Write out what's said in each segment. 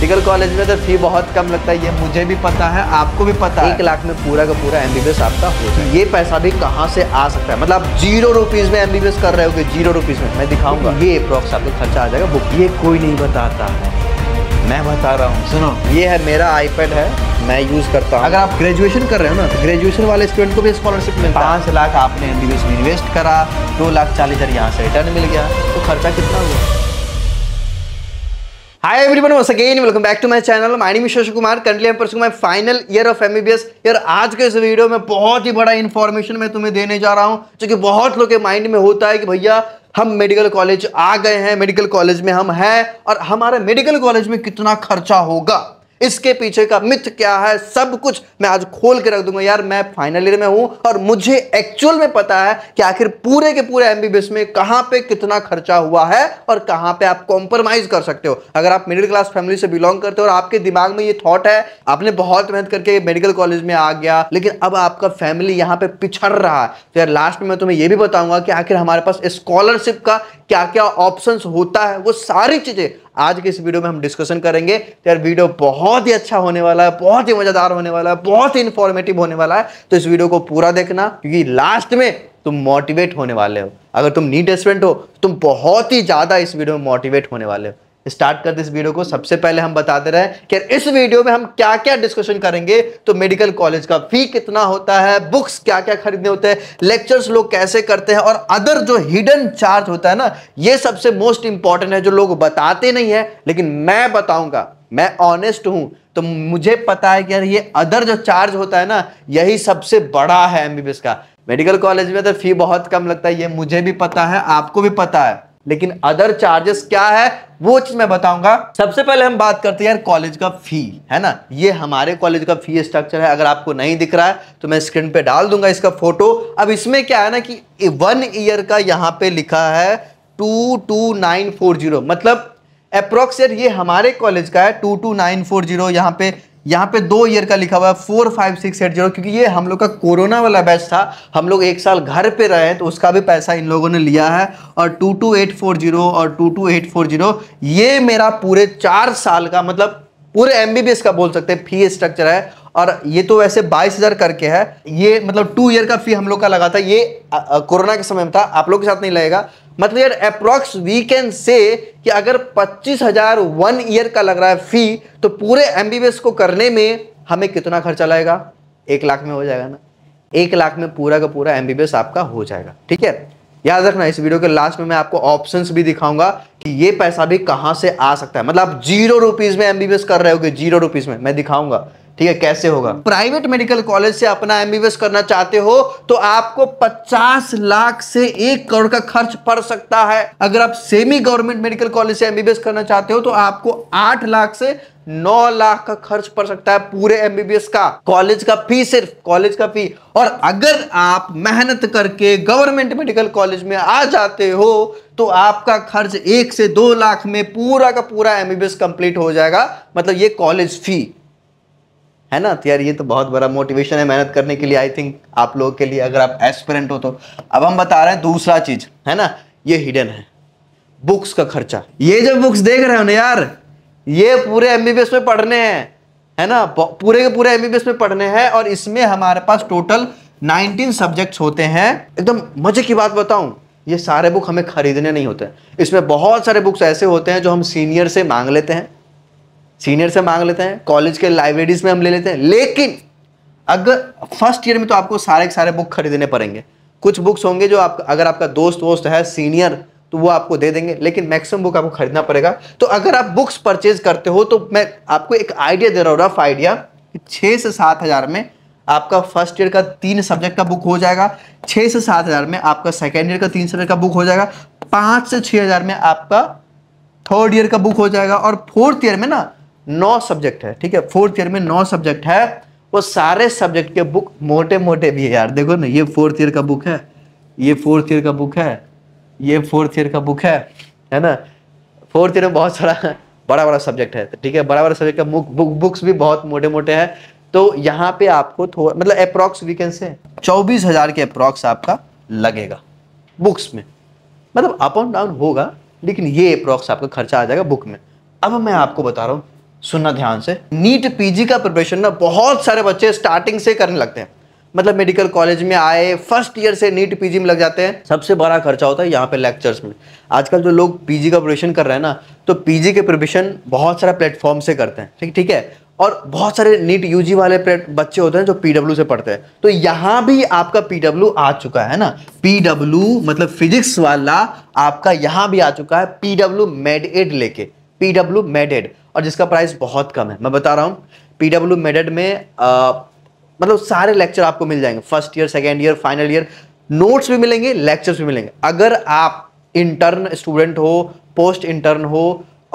medical college में तो फी बहुत कम लगता है ये मुझे भी पता है आपको भी पता है एक लाख में पूरा का पूरा एमबीबीएस आपका हो जाए ये पैसा भी कहाँ से आ सकता है मतलब जीरो रुपीज़ में एमबीबीएस कर रहे हो कि जीरो रुपीज़ में मैं दिखाऊंगा ये अप्रॉक्स आपका खर्चा आ जाएगा बुक ये कोई नहीं बताता है मैं बता रहा हूँ सुनो ये है मेरा आईपैड है मैं यूज़ करता हूँ अगर आप ग्रेजुएशन कर रहे हो ना तो ग्रेजुएशन वाले स्टूडेंट को भी स्कॉलरशिप मिलता है पाँच लाख आपने एम में इन्वेस्ट करा दो लाख चालीस हज़ार यहाँ से रिटर्न मिल गया तो खर्चा कितना हुआ hi everyone once again welcome back to my channel my name Kumar currently एम्पर्स pursuing final year of MBBS यार आज के इस वीडियो में बहुत ही बड़ा इन्फॉर्मेशन मैं तुम्हें देने जा रहा हूँ जो कि बहुत लोग के माइंड में होता है कि भैया हम मेडिकल कॉलेज आ गए हैं मेडिकल कॉलेज में हम हैं और हमारे मेडिकल कॉलेज में कितना खर्चा होगा इसके पीछे का मिथ क्या है सब कुछ मैं आज खोल के रख दूंगा यार मैं फाइनल ईयर में हूं और मुझे एक्चुअल में पता है कि आखिर पूरे के पूरे एमबीबीएस में कहां पे कितना खर्चा हुआ है और कहां पे आप कॉम्प्रोमाइज कर सकते हो अगर आप मिडिल क्लास फैमिली से बिलोंग करते हो और आपके दिमाग में ये थॉट है आपने बहुत मेहनत करके मेडिकल कॉलेज में आ गया लेकिन अब आपका फैमिली यहां पर पिछड़ रहा है तो यार लास्ट में मैं तुम्हें यह भी बताऊंगा कि आखिर हमारे पास स्कॉलरशिप का क्या क्या ऑप्शन होता है वो सारी चीज़ें आज के इस वीडियो में हम डिस्कशन करेंगे तो यार वीडियो बहुत ही अच्छा होने वाला है बहुत ही मज़ेदार होने वाला है बहुत ही इन्फॉर्मेटिव होने वाला है तो इस वीडियो को पूरा देखना क्योंकि लास्ट में तुम मोटिवेट होने वाले हो अगर तुम नीट स्टूडेंट हो तुम बहुत ही ज़्यादा इस वीडियो में मोटिवेट होने वाले हो स्टार्ट कर दे इस वीडियो को सबसे पहले हम बता दे रहे हैं कि इस वीडियो में हम क्या क्या डिस्कशन करेंगे तो मेडिकल कॉलेज का फी कितना होता है बुक्स क्या क्या खरीदने होते हैं लेक्चर्स लोग कैसे करते हैं और अदर जो हिडन चार्ज होता है ना ये सबसे मोस्ट इंपॉर्टेंट है जो लोग बताते नहीं है लेकिन मैं बताऊंगा मैं ऑनेस्ट हूं तो मुझे पता है कि यार ये अदर जो चार्ज होता है ना यही सबसे बड़ा है एमबीबीएस का मेडिकल कॉलेज में तो फी बहुत कम लगता है ये मुझे भी पता है आपको भी पता है लेकिन अदर चार्जेस क्या है वो चीज मैं बताऊंगा सबसे पहले हम बात करते हैं यार कॉलेज का फी है ना ये हमारे कॉलेज का फी स्ट्रक्चर है अगर आपको नहीं दिख रहा है तो मैं स्क्रीन पे डाल दूंगा इसका फोटो अब इसमें क्या है ना कि वन ईयर का यहां पे लिखा है two two nine four zero मतलब अप्रोक्स ये हमारे कॉलेज का है two two nine four zero यहाँ पे यहाँ पे दो ईयर का लिखा हुआ है four five six eight zero क्योंकि ये हम लोग का कोरोना वाला बैच था हम लोग एक साल घर पे रहे तो उसका भी पैसा इन लोगों ने लिया है और two two eight four zero और two two eight four zero ये मेरा पूरे चार साल का मतलब पूरे एम का बोल सकते हैं फी स्ट्रक्चर है और ये तो वैसे बाईस हज़ार करके है ये मतलब टू ईयर का फी हम लोग का लगा था ये कोरोना के समय में था आप लोग के साथ नहीं लगेगा मतलब यार अप्रॉक्स वी कैन से कि अगर पच्चीस हजार वन ईयर का लग रहा है फी तो पूरे एम को करने में हमें कितना खर्चा लगेगा एक लाख में हो जाएगा ना एक लाख में पूरा का पूरा एम आपका हो जाएगा ठीक है याद रखना इस वीडियो के लास्ट में मैं आपको ऑप्शंस भी दिखाऊंगा कि ये पैसा भी कहां से आ सकता है मतलब आप जीरो रुपीज़ में एमबीबीएस कर रहे हो जीरो रुपीज़ में मैं दिखाऊंगा ठीक है कैसे होगा प्राइवेट मेडिकल कॉलेज से अपना एमबीबीएस करना चाहते हो तो आपको 50 लाख से एक करोड़ का खर्च पड़ सकता है अगर आप सेमी गवर्नमेंट मेडिकल कॉलेज से एमबीबीएस करना चाहते हो तो आपको आठ लाख से नौ लाख का खर्च पड़ सकता है पूरे एमबीबीएस का कॉलेज का फी सिर्फ कॉलेज का फी और अगर आप मेहनत करके गवर्नमेंट मेडिकल कॉलेज में आ जाते हो तो आपका खर्च एक से दो लाख में पूरा का पूरा एमबीबीएस कंप्लीट हो जाएगा मतलब ये कॉलेज फी है ना तो यार ये तो बहुत बड़ा मोटिवेशन है मेहनत करने के लिए आई थिंक आप लोगों के लिए अगर आप एस्पिरेंट हो तो अब हम बता रहे हैं दूसरा चीज है ना ये हिडन है बुक्स का खर्चा ये जो बुक्स देख रहे हो ना यार ये पूरे एम में पढ़ने हैं है ना पूरे के पूरे एम में पढ़ने हैं और इसमें हमारे पास टोटल 19 सब्जेक्ट्स होते हैं एकदम मजे की बात बताऊं ये सारे बुक हमें खरीदने नहीं होते इसमें बहुत सारे बुक्स ऐसे होते हैं जो हम सीनियर से मांग लेते हैं सीनियर से मांग लेते हैं कॉलेज के लाइब्रेरीज में हम ले लेते हैं लेकिन अगर फर्स्ट ईयर में तो आपको सारे के सारे बुक खरीदने पड़ेंगे कुछ बुक्स होंगे जो आप अगर आपका दोस्त वोस्त है सीनियर तो वो आपको दे देंगे लेकिन मैक्सिमम बुक आपको खरीदना पड़ेगा तो अगर आप बुक्स परचेज करते हो तो मैं आपको एक आइडिया दे रहा हूँ रफ आइडिया छः से सात हज़ार में आपका फर्स्ट ईयर का तीन सब्जेक्ट का बुक हो जाएगा छः से सात हज़ार में आपका सेकेंड ईयर का तीन सब्जेक्ट का बुक हो जाएगा पाँच से छः हज़ार में आपका थर्ड ईयर का बुक हो जाएगा और फोर्थ ईयर में ना नौ सब्जेक्ट है ठीक है फोर्थ ईयर में नौ सब्जेक्ट है वो सारे सब्जेक्ट के बुक मोटे मोटे भी है यार देखो ना ये फोर्थ ईयर का बुक है ये फोर्थ ईयर का बुक है ये फोर्थ ईयर का बुक है है ना फोर्थ ईयर में बहुत सारा बड़ा बड़ा सब्जेक्ट है ठीक है बड़ा बड़ा सब्जेक्ट का बुक बुक्स भी बहुत मोटे मोटे हैं तो यहाँ पे आपको थोड़ा मतलब अप्रॉक्स वीकेंड से चौबीस हज़ार के अप्रॉक्स आपका लगेगा बुक्स में मतलब अप एंड डाउन होगा लेकिन ये अप्रॉक्स आपका खर्चा आ जाएगा बुक में अब मैं आपको बता रहा हूँ सुनना ध्यान से नीट पीजी का प्रिपरेशन ना बहुत सारे बच्चे स्टार्टिंग से करने लगते हैं मतलब मेडिकल कॉलेज में आए फर्स्ट ईयर से नीट पीजी में लग जाते हैं सबसे बड़ा खर्चा होता है यहाँ पे लेक्चर्स में आजकल जो लोग पीजी का प्रिपरेशन कर रहे हैं ना तो पीजी के प्रिपरेशन बहुत सारा प्लेटफॉर्म से करते हैं ठीक ठीक है और बहुत सारे नीट यूजी वाले बच्चे होते हैं जो पी से पढ़ते हैं तो यहाँ भी आपका पीडब्ल्यू आ चुका है ना पीडब्ल्यू मतलब फिजिक्स वाला आपका यहाँ भी आ चुका है पीडब्ल्यू मेड एड लेके पीडब्ल्यू मेड एड और जिसका प्राइस बहुत कम है मैं बता रहा हूँ पी डब्ल्यू मेडेड में आ, मतलब सारे लेक्चर आपको मिल जाएंगे first year second year final year notes भी मिलेंगे लेक्चर्स भी मिलेंगे अगर आप इंटर्न स्टूडेंट हो पोस्ट इंटर्न हो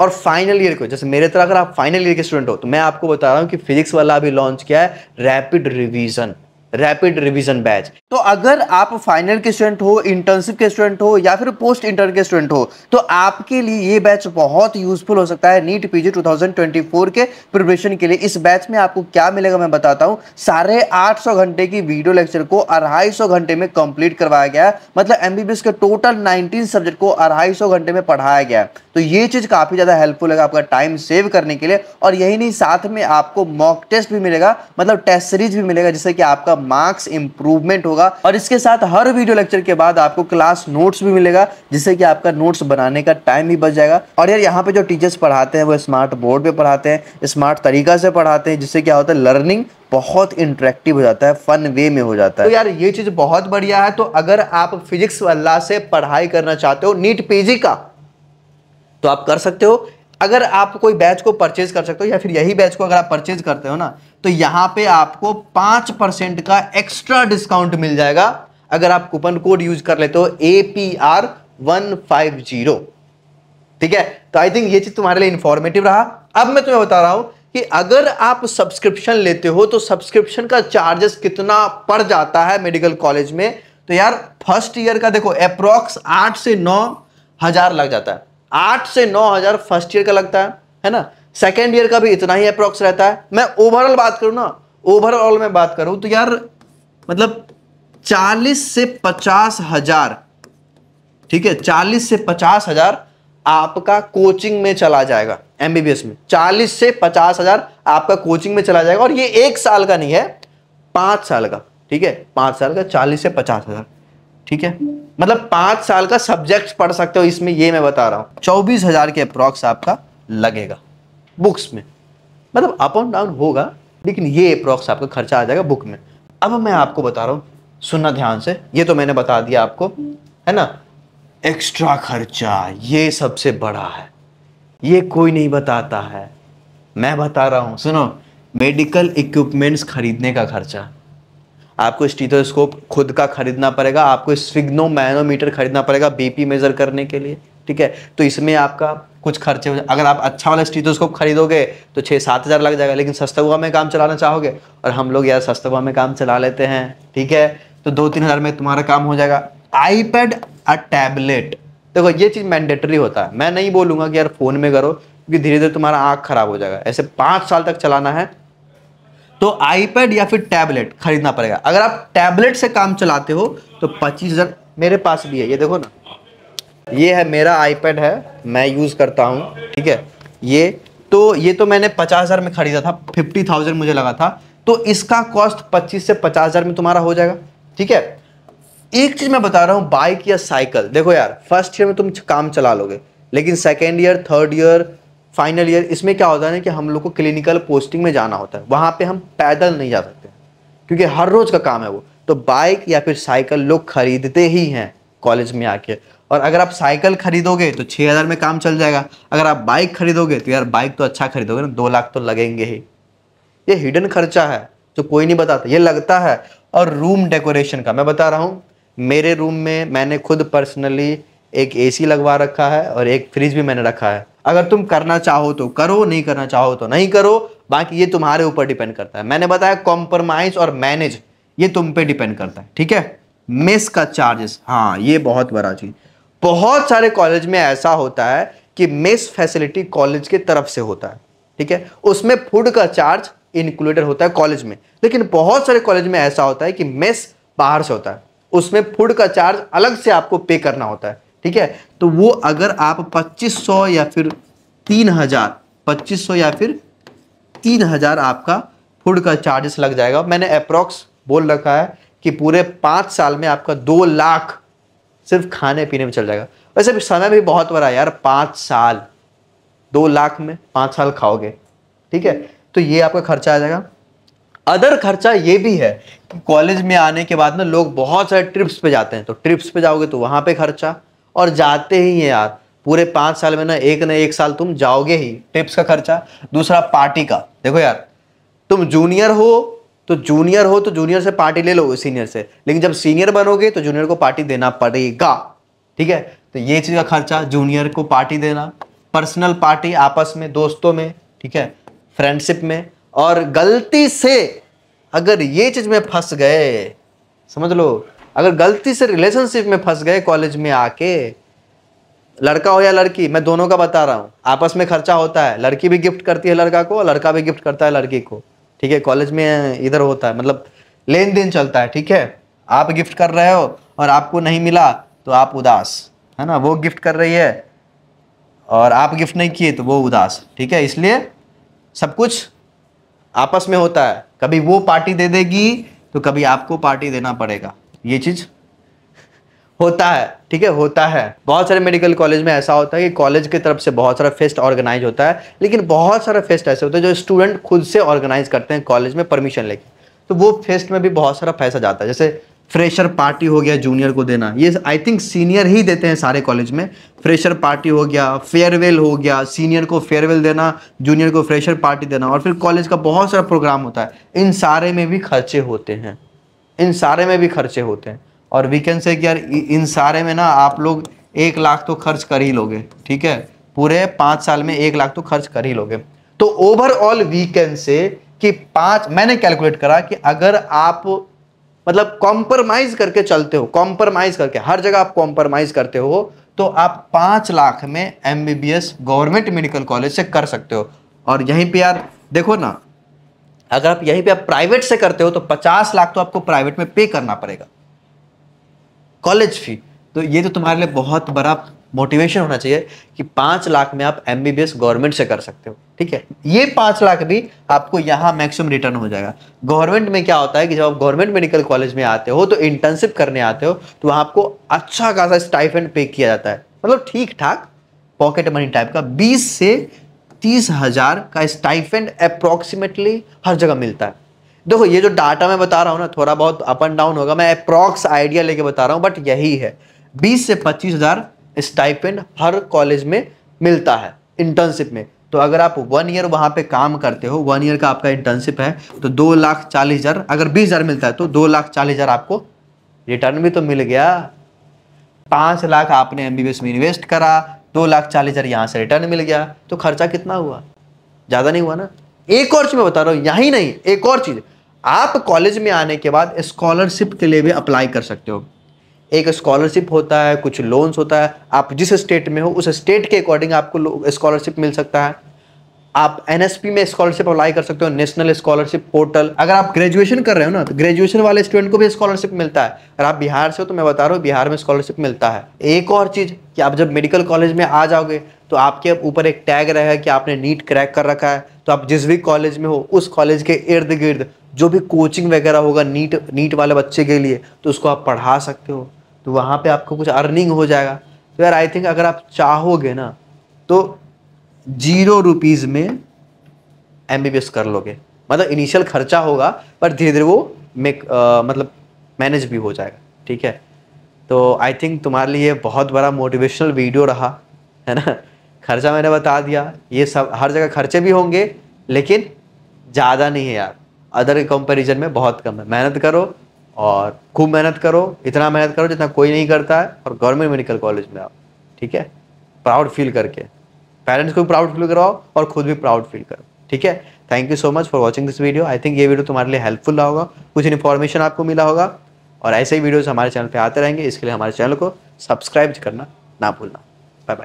और फाइनल ईयर को जैसे मेरे तरह अगर आप फाइनल ईयर के स्टूडेंट हो तो मैं आपको बता रहा हूँ कि फिजिक्स वाला अभी लॉन्च किया है rapid revision rapid revision batch तो अगर आप फाइनल के स्टूडेंट हो इंटर्नशिप के स्टूडेंट हो या फिर पोस्ट इंटर के स्टूडेंट हो तो आपके लिए ये बैच बहुत यूजफुल हो सकता है नीट पीजी 2024 के प्रिपरेशन के लिए इस बैच में आपको क्या मिलेगा मैं बताता हूँ साढ़े आठ सौ घंटे की वीडियो लेक्चर को अढ़ाई सौ घंटे में कंप्लीट करवाया गया मतलब एमबीबीएस के टोटल नाइनटीन सब्जेक्ट को अढ़ाई सौ घंटे में पढ़ाया गया तो ये चीज़ काफ़ी ज़्यादा हेल्पफुल है आपका टाइम सेव करने के लिए और यही नहीं साथ में आपको मॉक टेस्ट भी मिलेगा मतलब टेस्ट सीरीज भी मिलेगा जिससे कि आपका मार्क्स इंप्रूवमेंट होगा और इसके साथ हर वीडियो लेक्चर के बाद आपको क्लास नोट्स भी मिलेगा जिससे कि आपका नोट्स बनाने का टाइम भी बच जाएगा और यार यहाँ पे जो टीचर्स पढ़ाते हैं वो स्मार्ट बोर्ड पे पढ़ाते हैं स्मार्ट तरीका से पढ़ाते हैं जिससे क्या होता है लर्निंग बहुत इंटरेक्टिव हो जाता है फन वे में हो जाता है तो यार ये चीज़ बहुत बढ़िया है तो अगर आप फिजिक्स वाला से पढ़ाई करना चाहते हो नीट पीजी का तो आप कर सकते हो अगर आप कोई बैच को परचेज कर सकते हो या फिर यही बैच को अगर आप परचेज करते हो ना तो यहां पे आपको पांच परसेंट का एक्स्ट्रा डिस्काउंट मिल जाएगा अगर आप कूपन कोड यूज कर लेते हो A P R one five zero ठीक है तो आई थिंक ये चीज़ तुम्हारे लिए इंफॉर्मेटिव रहा अब मैं तुम्हें बता रहा हूं कि अगर आप सब्सक्रिप्शन लेते हो तो सब्सक्रिप्शन का चार्जेस कितना पड़ जाता है मेडिकल कॉलेज में तो यार फर्स्ट ईयर का देखो अप्रोक्स आठ से नौ हज़ार लग जाता है आठ से नौ हज़ार फर्स्ट ईयर का लगता है है ना सेकेंड ईयर का भी इतना ही अप्रोक्स रहता है मैं ओवरऑल बात करूँ ना ओवरऑल में बात करूँ तो यार मतलब चालीस से पचास हज़ार ठीक है चालीस से पचास हज़ार आपका कोचिंग में चला जाएगा एमबीबीएस में चालीस से पचास हज़ार आपका कोचिंग में चला जाएगा और ये एक साल का नहीं है पाँच साल का ठीक है पाँच साल का चालीस से पचास हज़ार ठीक है मतलब पांच साल का सब्जेक्ट पढ़ सकते हो इसमें ये मैं बता रहा हूँ चौबीस हज़ार के अप्रॉक्स आपका लगेगा बुक्स में मतलब अप एंड डाउन होगा लेकिन ये अप्रॉक्स आपका खर्चा आ जाएगा बुक में अब मैं आपको बता रहा हूँ सुनना ध्यान से ये तो मैंने बता दिया आपको है ना एक्स्ट्रा खर्चा ये सबसे बड़ा है ये कोई नहीं बताता है मैं बता रहा हूँ सुनो मेडिकल इक्विपमेंट्स खरीदने का खर्चा आपको स्टीथोस्कोप खुद का खरीदना पड़ेगा आपको स्विग्नो मैनोमीटर खरीदना पड़ेगा बीपी मेज़र करने के लिए ठीक है तो इसमें आपका कुछ खर्चे हो अगर आप अच्छा वाला स्टीथोस्कोप खरीदोगे तो छः सात हज़ार लग जाएगा लेकिन सस्ता हुआ में काम चलाना चाहोगे और हम लोग यार सस्ता हुआ में काम चला लेते हैं ठीक है तो दो तीन हज़ार में तुम्हारा काम हो जाएगा आईपैड अ टैबलेट देखो ये चीज़ मैंडेटरी होता है मैं नहीं बोलूँगा कि यार फ़ोन में करो क्योंकि धीरे धीरे तुम्हारा आँख खराब हो जाएगा ऐसे पाँच साल तक चलाना है तो आईपैड या फिर टैबलेट खरीदना पड़ेगा अगर आप टैबलेट से काम चलाते हो तो पच्चीस हज़ार मेरे पास भी है ये देखो ना ये है मेरा आईपैड है मैं यूज़ करता हूँ ठीक है ये तो ये तो मैंने पचास हज़ार में ख़रीदा था फिफ्टी थाउजेंड मुझे लगा था तो इसका कॉस्ट पच्चीस से पचास हज़ार में तुम्हारा हो जाएगा ठीक है एक चीज़ मैं बता रहा हूँ बाइक या साइकिल देखो यार फर्स्ट ईयर में तुम काम चला लोगे लेकिन second year third year final year इसमें क्या होता है कि हम लोग को क्लिनिकल पोस्टिंग में जाना होता है वहाँ पे हम पैदल नहीं जा सकते क्योंकि हर रोज़ का काम है वो तो बाइक या फिर साइकिल लोग खरीदते ही हैं कॉलेज में आके और अगर आप साइकिल खरीदोगे तो छः हज़ार में काम चल जाएगा अगर आप बाइक खरीदोगे तो यार बाइक तो अच्छा खरीदोगे ना दो लाख तो लगेंगे ही ये हिडन खर्चा है जो कोई नहीं बताता ये लगता है और रूम डेकोरेशन का मैं बता रहा हूँ मेरे रूम में मैंने खुद पर्सनली एक एसी लगवा रखा है और एक फ्रिज भी मैंने रखा है अगर तुम करना चाहो तो करो नहीं करना चाहो तो नहीं करो बाकी ये तुम्हारे ऊपर डिपेंड करता है मैंने बताया कॉम्प्रोमाइज और मैनेज ये तुम पे डिपेंड करता है ठीक है मेस का चार्जेस हाँ ये बहुत बड़ा चीज बहुत सारे कॉलेज में ऐसा होता है कि मेस फैसिलिटी कॉलेज के तरफ से होता है ठीक है उसमें फूड का चार्ज इंक्लूडेड होता है कॉलेज में लेकिन बहुत सारे कॉलेज में ऐसा होता है कि मेस बाहर से होता है उसमें फूड का चार्ज अलग से आपको पे करना होता है ठीक है तो वो अगर आप 2500 या फिर 3000 2500 या फिर 3000 आपका फूड का चार्जेस लग जाएगा मैंने अप्रॉक्स बोल रखा है कि पूरे पाँच साल में आपका दो लाख सिर्फ खाने पीने में चल जाएगा वैसे भी समय भी बहुत बड़ा यार पाँच साल दो लाख में पाँच साल खाओगे ठीक है तो ये आपका खर्चा आ जाएगा अदर खर्चा ये भी है कि कॉलेज में आने के बाद ना लोग बहुत सारे ट्रिप्स पे जाते हैं तो ट्रिप्स पे जाओगे तो वहाँ पे खर्चा और जाते ही हैं यार पूरे पाँच साल में ना एक ना एक साल तुम जाओगे ही टिप्स का खर्चा दूसरा पार्टी का देखो यार तुम जूनियर हो तो जूनियर हो तो जूनियर से पार्टी ले लो सीनियर से लेकिन जब सीनियर बनोगे तो जूनियर को पार्टी देना पड़ेगा ठीक है तो ये चीज़ का खर्चा जूनियर को पार्टी देना पर्सनल पार्टी आपस में दोस्तों में ठीक है फ्रेंडशिप में और गलती से अगर ये चीज़ में फंस गए समझ लो अगर गलती से रिलेशनशिप में फंस गए कॉलेज में आके लड़का हो या लड़की मैं दोनों का बता रहा हूँ आपस में खर्चा होता है लड़की भी गिफ्ट करती है लड़का को और लड़का भी गिफ्ट करता है लड़की को ठीक है कॉलेज में इधर होता है मतलब लेन देन चलता है ठीक है आप गिफ्ट कर रहे हो और आपको नहीं मिला तो आप उदास है ना वो गिफ्ट कर रही है और आप गिफ्ट नहीं किए तो वो उदास ठीक है इसलिए सब कुछ आपस में होता है कभी वो पार्टी दे देगी तो कभी आपको पार्टी देना पड़ेगा ये चीज़ होता है ठीक है होता है बहुत सारे मेडिकल कॉलेज में ऐसा होता है कि कॉलेज की तरफ से बहुत सारा फेस्ट ऑर्गेनाइज होता है लेकिन बहुत सारा फेस्ट ऐसे होता है जो स्टूडेंट खुद से ऑर्गेनाइज करते हैं कॉलेज में परमिशन लेके तो वो फेस्ट में भी बहुत सारा पैसा जाता है जैसे फ्रेशर पार्टी हो गया जूनियर को देना ये आई थिंक सीनियर ही देते हैं सारे कॉलेज में फ्रेशर पार्टी हो गया फेयरवेल हो गया सीनियर को फेयरवेल देना जूनियर को फ्रेशर पार्टी देना और फिर कॉलेज का बहुत सारा प्रोग्राम होता है इन सारे में भी खर्चे होते हैं इन सारे में भी खर्चे होते हैं और वी कैन से यार इन सारे में ना आप लोग एक लाख तो खर्च कर ही लोगे ठीक है पूरे पाँच साल में एक लाख तो खर्च कर ही लोगे तो ओवरऑल वी कैन से कि पाँच मैंने कैलकुलेट करा कि अगर आप मतलब कॉम्प्रोमाइज करके चलते हो कॉम्प्रोमाइज करके हर जगह आप कॉम्प्रोमाइज करते हो तो आप पाँच लाख में एम गवर्नमेंट मेडिकल कॉलेज से कर सकते हो और यहीं पर यार देखो ना अगर आप यहीं पे आप प्राइवेट से करते हो तो पचास लाख तो आपको प्राइवेट में पे करना पड़ेगा कॉलेज फी तो ये तो तुम्हारे लिए बहुत बड़ा मोटिवेशन होना चाहिए कि पाँच लाख में आप एम गवर्नमेंट से कर सकते हो ठीक है ये पाँच लाख भी आपको यहाँ मैक्सिमम रिटर्न हो जाएगा गवर्नमेंट में क्या होता है कि जब आप गवर्नमेंट मेडिकल कॉलेज में आते हो तो इंटर्नशिप करने आते हो तो वहाँ आपको अच्छा खासा स्टाइफेंड पे किया जाता है मतलब ठीक ठाक पॉकेट मनी टाइप का बीस से तीस हजार का स्टाइफेंड अप्रोक्सीमेटली हर जगह मिलता है देखो ये जो डाटा मैं बता रहा हूँ ना थोड़ा बहुत अप एंड डाउन होगा मैं अप्रोक्स आइडिया लेके बता रहा हूँ बट यही है बीस से पच्चीस हजार स्टाइफेंड हर कॉलेज में मिलता है इंटर्नशिप में तो अगर आप वन ईयर वहाँ पे काम करते हो वन ईयर का आपका इंटर्नशिप है तो दो लाख चालीस हज़ार अगर बीस हज़ार मिलता है तो दो लाख चालीस हज़ार आपको रिटर्न भी तो मिल गया पाँच लाख आपने एम में इन्वेस्ट करा दो लाख चालीस हज़ार यहाँ से रिटर्न मिल गया तो खर्चा कितना हुआ ज़्यादा नहीं हुआ ना एक और चीज़ मैं बता रहा हूँ यहाँ ही नहीं एक और चीज़ आप कॉलेज में आने के बाद स्कॉलरशिप के लिए भी अप्लाई कर सकते हो एक स्कॉलरशिप होता है कुछ लोन्स होता है आप जिस स्टेट में हो उस स्टेट के अकॉर्डिंग आपको स्कॉलरशिप मिल सकता है आप एनएसपी में स्कॉलरशिप अप्लाई कर सकते हो नेशनल स्कॉलरशिप पोर्टल अगर आप ग्रेजुएशन कर रहे हो ना तो ग्रेजुएशन वाले स्टूडेंट को भी स्कॉलरशिप मिलता है अगर आप बिहार से हो तो मैं बता रहा हूँ बिहार में स्कॉलरशिप मिलता है एक और चीज़ कि आप जब मेडिकल कॉलेज में आ जाओगे तो आपके ऊपर एक टैग रहेगा कि आपने नीट क्रैक कर रखा है तो आप जिस भी कॉलेज में हो उस कॉलेज के इर्द गिर्द जो भी कोचिंग वगैरह होगा नीट नीट वाले बच्चे के लिए तो उसको आप पढ़ा सकते हो तो वहाँ पर आपको कुछ अर्निंग हो जाएगा तो यार आई थिंक अगर आप चाहोगे ना तो जीरो रुपीज़ में एम कर लोगे मतलब इनिशियल खर्चा होगा पर धीरे धीरे वो मेक मतलब मैनेज भी हो जाएगा ठीक है तो आई थिंक तुम्हारे लिए बहुत बड़ा मोटिवेशनल वीडियो रहा है ना खर्चा मैंने बता दिया ये सब हर जगह खर्चे भी होंगे लेकिन ज़्यादा नहीं है यार अदर कंपेरिजन में बहुत कम है मेहनत करो और खूब मेहनत करो इतना मेहनत करो जितना कोई नहीं करता है और गवर्नमेंट मेडिकल कॉलेज में आओ ठीक है प्राउड फील करके पेरेंट्स को भी प्राउड फील कराओ और खुद भी प्राउड फील करो ठीक है thank you so much for watching this video I think ये वीडियो तुम्हारे लिए हेल्पफुल रहा होगा कुछ इन्फॉर्मेशन आपको मिला होगा और ऐसे ही वीडियोज़ हमारे चैनल पर आते रहेंगे इसके लिए हमारे चैनल को सब्सक्राइब करना ना भूलना बाय बाय